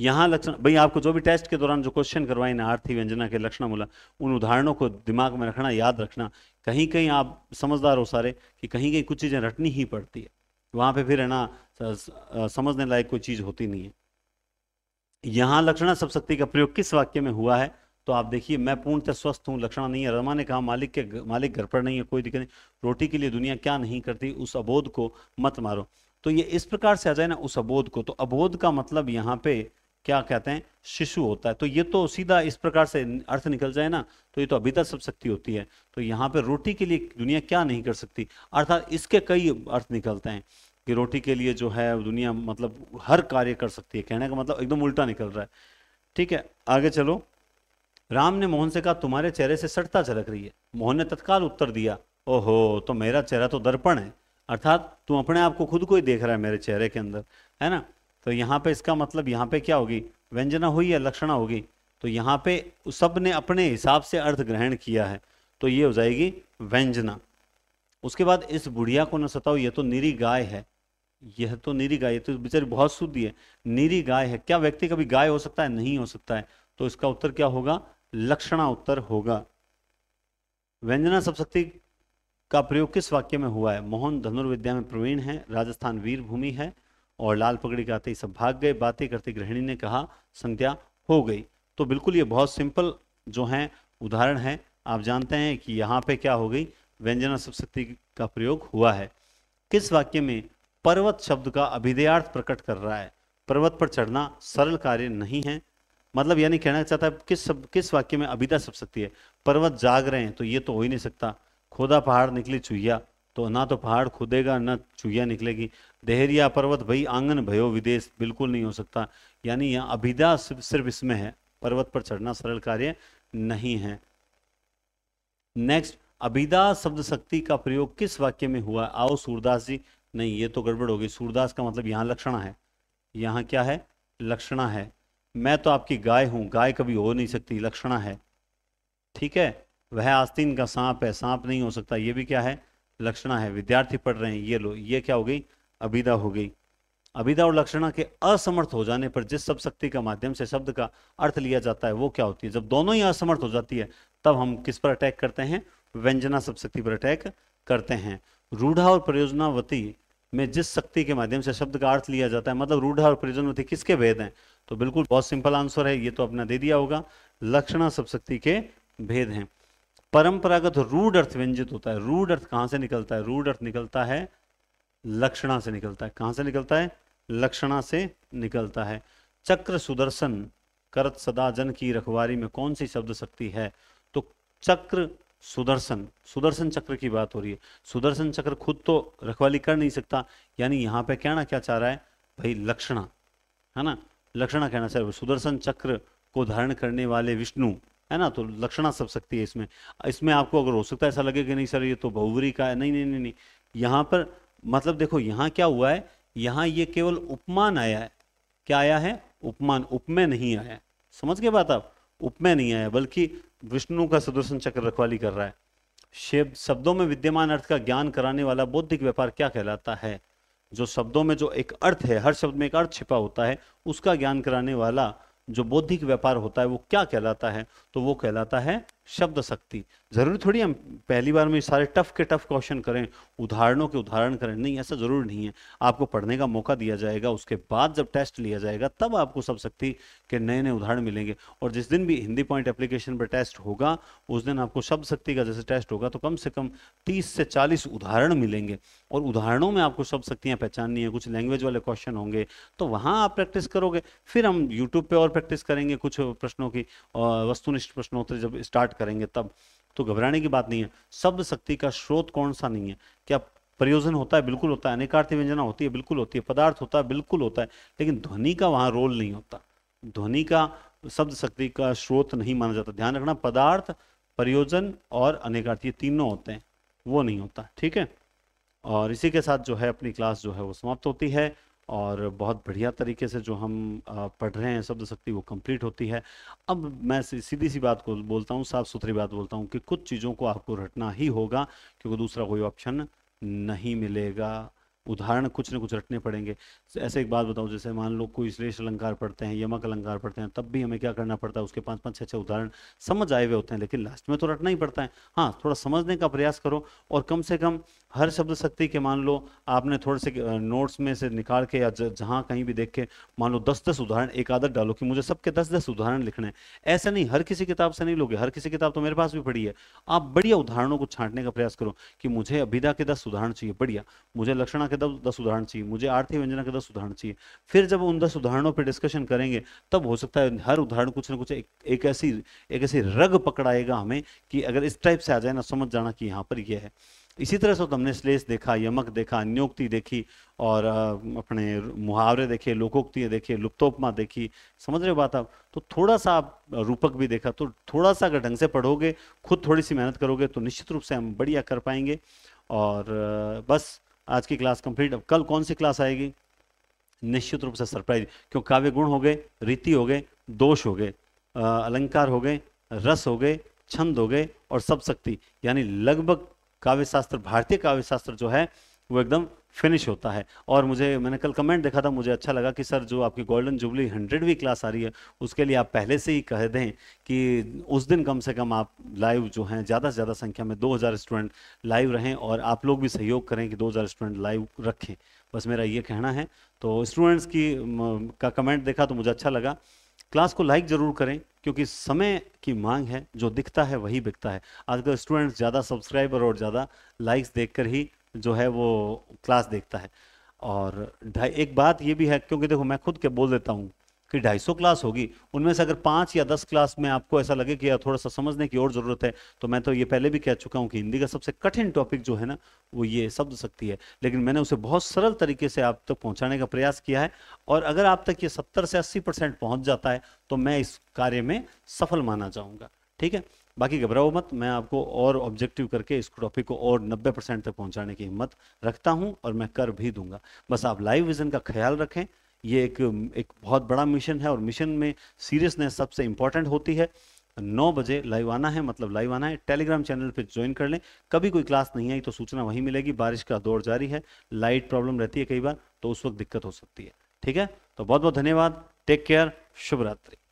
यहाँ लक्षण भाई आपको जो भी टेस्ट के दौरान जो क्वेश्चन करवाए ना आर्थिक व्यंजना के लक्षण बोला उन उदाहरणों को दिमाग में रखना याद रखना कहीं कहीं आप समझदार हो सारे कि कहीं कहीं कुछ चीज़ें रटनी ही पड़ती है वहाँ पे फिर है ना समझने लायक कोई चीज़ होती नहीं है यहाँ लक्षणा सब शक्ति का प्रयोग किस वाक्य में हुआ है तो आप देखिए मैं पूर्णतः स्वस्थ हूँ लक्षणा नहीं है रमा ने कहा मालिक के मालिक घर पर नहीं है कोई दिक्कत नहीं रोटी के लिए दुनिया क्या नहीं करती उस अबोध को मत मारो तो ये इस प्रकार से आ जाए ना उस अबोध को तो अबोध का मतलब यहाँ पे क्या कहते हैं शिशु होता है तो ये तो सीधा इस प्रकार से अर्थ निकल जाए ना तो ये तो अभिता सब शक्ति होती है तो यहाँ पे रोटी के लिए दुनिया क्या नहीं कर सकती अर्थात इसके कई अर्थ निकलते हैं कि रोटी के लिए जो है दुनिया मतलब हर कार्य कर सकती है कहने का मतलब एकदम उल्टा निकल रहा है ठीक है आगे चलो राम ने मोहन से कहा तुम्हारे चेहरे से सटता झलक रही है मोहन ने तत्काल उत्तर दिया ओहो तो मेरा चेहरा तो दर्पण है अर्थात तुम अपने आप को खुद को ही देख रहा है मेरे चेहरे के अंदर है ना तो यहाँ पे इसका मतलब यहाँ पे क्या होगी व्यंजना हुई या लक्षणा होगी तो यहाँ पे सब ने अपने हिसाब से अर्थ ग्रहण किया है तो ये हो जाएगी व्यंजना उसके बाद इस बुढ़िया को न सताओ यह तो निरी गाय है यह तो निरी गाय तो बेचारी बहुत शुद्ध है निरी गाय है क्या व्यक्ति कभी गाय हो सकता है नहीं हो सकता है तो इसका उत्तर क्या होगा लक्षणा उत्तर होगा व्यंजना शक्ति का प्रयोग किस वाक्य में हुआ है मोहन धनुर्विद्या में प्रवीण है राजस्थान वीरभूमि है और लाल पगड़ी गाते ही सब भाग गए बातें करते गृहिणी ने कहा संध्या हो गई तो बिल्कुल ये बहुत सिंपल जो है उदाहरण है आप जानते हैं कि यहाँ पे क्या हो गई व्यंजना सप्तशक्ति का प्रयोग हुआ है किस वाक्य में पर्वत शब्द का अभिदयार्थ प्रकट कर रहा है पर्वत पर चढ़ना सरल कार्य नहीं है मतलब यानी कहना चाहता है किस सब किस वाक्य में सब सकती है पर्वत जाग रहे हैं तो ये तो हो ही नहीं सकता खोदा पहाड़ निकली चुहिया तो ना तो पहाड़ खुदेगा ना चूहिया निकलेगी देहरिया पर्वत भई आंगन भयो विदेश बिल्कुल नहीं हो सकता यानी यहाँ अभिदा सिर्फ इसमें है पर्वत पर चढ़ना सरल कार्य नहीं है नेक्स्ट अभिदा शब्द शक्ति का प्रयोग किस वाक्य में हुआ आओ सूरदास जी नहीं ये तो गड़बड़ होगी सूरदास का मतलब यहाँ लक्षणा है यहाँ क्या है लक्षणा है मैं तो आपकी गाय हूं गाय कभी हो नहीं सकती लक्षणा है ठीक है वह आस्तीन का सांप है सांप नहीं हो सकता ये भी क्या है लक्षणा है विद्यार्थी पढ़ रहे हैं ये लो ये क्या हो गई अभिदा हो गई अभिदा और लक्षणा के असमर्थ हो जाने पर जिस सब शक्ति के माध्यम से शब्द का अर्थ लिया जाता है वो क्या होती है जब दोनों ही असमर्थ हो जाती है तब हम किस पर अटैक करते हैं व्यंजना सब शक्ति पर अटैक करते हैं रूढ़ा और प्रयोजनावती में जिस शक्ति के माध्यम से शब्द का अर्थ लिया जाता है मतलब रूढ़ा और प्रयोजनावती किसके भेद हैं तो बिल्कुल बहुत सिंपल आंसर है ये तो अपना दे दिया होगा लक्षणा सब शक्ति के भेद हैं परंपरागत रूड अर्थ व्यंजित होता है रूड अर्थ कहां से निकलता है रूड अर्थ निकलता है लक्षणा से निकलता है कहां से निकलता है लक्षणा से निकलता है चक्र सुदर्शन करत सदा जन की रखवारी में कौन सी शब्द शक्ति है तो चक्र सुदर्शन सुदर्शन चक्र की बात हो रही है सुदर्शन चक्र खुद तो रखवाली कर नहीं सकता यानी यहाँ पे कहना क्या चाह रहा है भाई लक्षणा है ना लक्षणा कहना चाह रहा है सुदर्शन चक्र को धारण करने वाले विष्णु है ना तो लक्षणा सब सकती है इसमें इसमें आपको अगर हो सकता है ऐसा लगे कि नहीं सर ये तो बहुवरी का है नहीं नहीं नहीं नहीं यहाँ पर मतलब देखो यहाँ क्या हुआ है यहाँ ये केवल उपमान आया है क्या आया है उपमान उपमय नहीं आया है समझ गए बात आप उपमय नहीं आया बल्कि विष्णु का सुदर्शन चक्र रखवाली कर रहा है शेब शब्दों में विद्यमान अर्थ का ज्ञान कराने वाला बौद्धिक व्यापार क्या कहलाता है जो शब्दों में जो एक अर्थ है हर शब्द में एक अर्थ छिपा होता है उसका ज्ञान कराने वाला जो बौद्धिक व्यापार होता है वो क्या कहलाता है तो वो कहलाता है शब्द शक्ति ज़रूरी थोड़ी हम पहली बार में सारे टफ के टफ क्वेश्चन करें उदाहरणों के उदाहरण करें नहीं ऐसा ज़रूर नहीं है आपको पढ़ने का मौका दिया जाएगा उसके बाद जब टेस्ट लिया जाएगा तब आपको सब शक्ति के नए नए उदाहरण मिलेंगे और जिस दिन भी हिंदी पॉइंट एप्लीकेशन पर टेस्ट होगा उस दिन आपको शब्द शक्ति का जैसे टेस्ट होगा तो कम से कम तीस से चालीस उदाहरण मिलेंगे और उदाहरणों में आपको शब्द शक्तियाँ पहचाननी है कुछ लैंग्वेज वाले क्वेश्चन होंगे तो वहाँ आप प्रैक्टिस करोगे फिर हम यूट्यूब पर और प्रैक्टिस करेंगे कुछ प्रश्नों की वस्तुनिष्ठ प्रश्नोत्तर जब स्टार्ट करेंगे तब तो घबराने की बात नहीं है शब्द शक्ति का स्रोत कौन सा नहीं है क्या प्रयोजन होता है बिल्कुल होता है अनेकार्थी व्यंजना होती है बिल्कुल होती है पदार्थ होता है बिल्कुल होता है लेकिन ध्वनि का वहां रोल नहीं होता ध्वनि का शब्द शक्ति का स्रोत नहीं माना जाता ध्यान रखना पदार्थ प्रयोजन और अनेकार्थ ये तीनों होते हैं वो नहीं होता ठीक है और इसी के साथ जो है अपनी क्लास जो है वो समाप्त होती है और बहुत बढ़िया तरीके से जो हम पढ़ रहे हैं शब्द शक्ति वो कंप्लीट होती है अब मैं सीधी सी बात को बोलता हूँ साफ सुथरी बात बोलता हूँ कि कुछ चीज़ों को आपको रटना ही होगा क्योंकि दूसरा कोई ऑप्शन नहीं मिलेगा उदाहरण कुछ ना कुछ रटने पड़ेंगे ऐसे एक बात बताऊँ जैसे मान लो कोई श्रेष्ठ अलंकार पढ़ते हैं यमक अलंकार पढ़ते हैं तब भी हमें क्या करना पड़ता है उसके पाँच पाँच छः छः उदाहरण समझ आए हुए होते हैं लेकिन लास्ट में तो रटना ही पड़ता है हाँ थोड़ा समझने का प्रयास करो और कम से कम हर शब्द शक्ति के मान लो आपने थोड़े से नोट्स में से निकाल के या जहाँ कहीं भी देख के मान लो दस दस उदाहरण एक आदत डालो कि मुझे सबके दस दस उदाहरण लिखने हैं ऐसा नहीं हर किसी किताब से नहीं लोगे हर किसी किताब तो मेरे पास भी पड़ी है आप बढ़िया उदाहरणों को छांटने का प्रयास करो कि मुझे अभिदा के दस उदाहरण चाहिए बढ़िया मुझे लक्षणा के दस दस उदाहरण चाहिए मुझे आर्थिक व्यंजना के दस उदाहरण चाहिए फिर जब उन दस उदाहरणों पर डिस्कशन करेंगे तब हो सकता है हर उदाहरण कुछ ना कुछ एक ऐसी एक ऐसी रग पकड़ाएगा हमें कि अगर इस टाइप से आ जाए ना समझ जाना कि यहाँ पर यह है इसी तरह से तुमने तो श्लेष देखा यमक देखा अन्योक्ति देखी और अपने मुहावरे देखे लोकोक्तियाँ देखे लुप्तोपमा देखी समझ रहे हो बात आप तो थोड़ा सा आप रूपक भी देखा तो थोड़ा सा अगर ढंग से पढ़ोगे खुद थोड़ी सी मेहनत करोगे तो निश्चित रूप से हम बढ़िया कर पाएंगे और बस आज की क्लास कंप्लीट अब कल कौन सी क्लास आएगी निश्चित रूप से सरप्राइज क्यों काव्य गुण हो गए रीति हो गए दोष हो गए अलंकार हो गए रस हो गए छंद हो गए और सब शक्ति यानी लगभग काव्यशास्त्र भारतीय काव्यशास्त्र जो है वो एकदम फिनिश होता है और मुझे मैंने कल कमेंट देखा था मुझे अच्छा लगा कि सर जो आपकी गोल्डन जुबली हंड्रेडवीं क्लास आ रही है उसके लिए आप पहले से ही कह दें कि उस दिन कम से कम आप लाइव जो हैं ज़्यादा से ज़्यादा संख्या में 2000 स्टूडेंट लाइव रहें और आप लोग भी सहयोग करें कि 2000 स्टूडेंट लाइव रखें बस मेरा ये कहना है तो स्टूडेंट्स की का कमेंट देखा तो मुझे अच्छा लगा क्लास को लाइक ज़रूर करें क्योंकि समय की मांग है जो दिखता है वही बिकता है आजकल स्टूडेंट्स ज़्यादा सब्सक्राइबर और ज़्यादा लाइक्स देखकर ही जो है वो क्लास देखता है और एक बात ये भी है क्योंकि देखो मैं खुद के बोल देता हूँ कि 250 क्लास होगी उनमें से अगर पांच या दस क्लास में आपको ऐसा लगे कि यार थोड़ा सा समझने की और ज़रूरत है तो मैं तो ये पहले भी कह चुका हूं कि हिंदी का सबसे कठिन टॉपिक जो है ना वो ये शब्द शक्ति है लेकिन मैंने उसे बहुत सरल तरीके से आप तक तो का प्रयास किया है और अगर आप तक ये सत्तर से अस्सी परसेंट पहुंच जाता है तो मैं इस कार्य में सफल माना जाऊँगा ठीक है बाकी घबराओ मत मैं आपको और ऑब्जेक्टिव करके इस टॉपिक को और 90 परसेंट तक पहुंचाने की हिम्मत रखता हूं और मैं कर भी दूंगा बस आप लाइव विजन का ख्याल रखें ये एक एक बहुत बड़ा मिशन है और मिशन में सीरियसनेस सबसे इंपॉर्टेंट होती है नौ बजे लाइव आना है मतलब लाइव आना है टेलीग्राम चैनल पे ज्वाइन कर लें कभी कोई क्लास नहीं आई तो सूचना वहीं मिलेगी बारिश का दौर जारी है लाइट प्रॉब्लम रहती है कई बार तो उस वक्त दिक्कत हो सकती है ठीक है तो बहुत बहुत धन्यवाद टेक केयर शुभ रात्रि